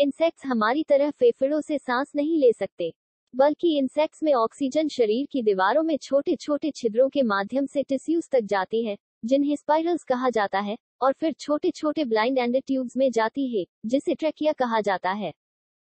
insects हमारी तरह फेफड़ों से सांस नहीं ले सकते बल्कि इंसेक्ट्स में ऑक्सीजन शरीर की दीवारों में छोटे छोटे छिद्रों के माध्यम से टिश्यूज तक जाती है जिन्हें स्पाइरल्स कहा जाता है और फिर छोटे छोटे ब्लाइंड एंड ट्यूब्स में जाती है जिसे ट्रेकिया कहा जाता है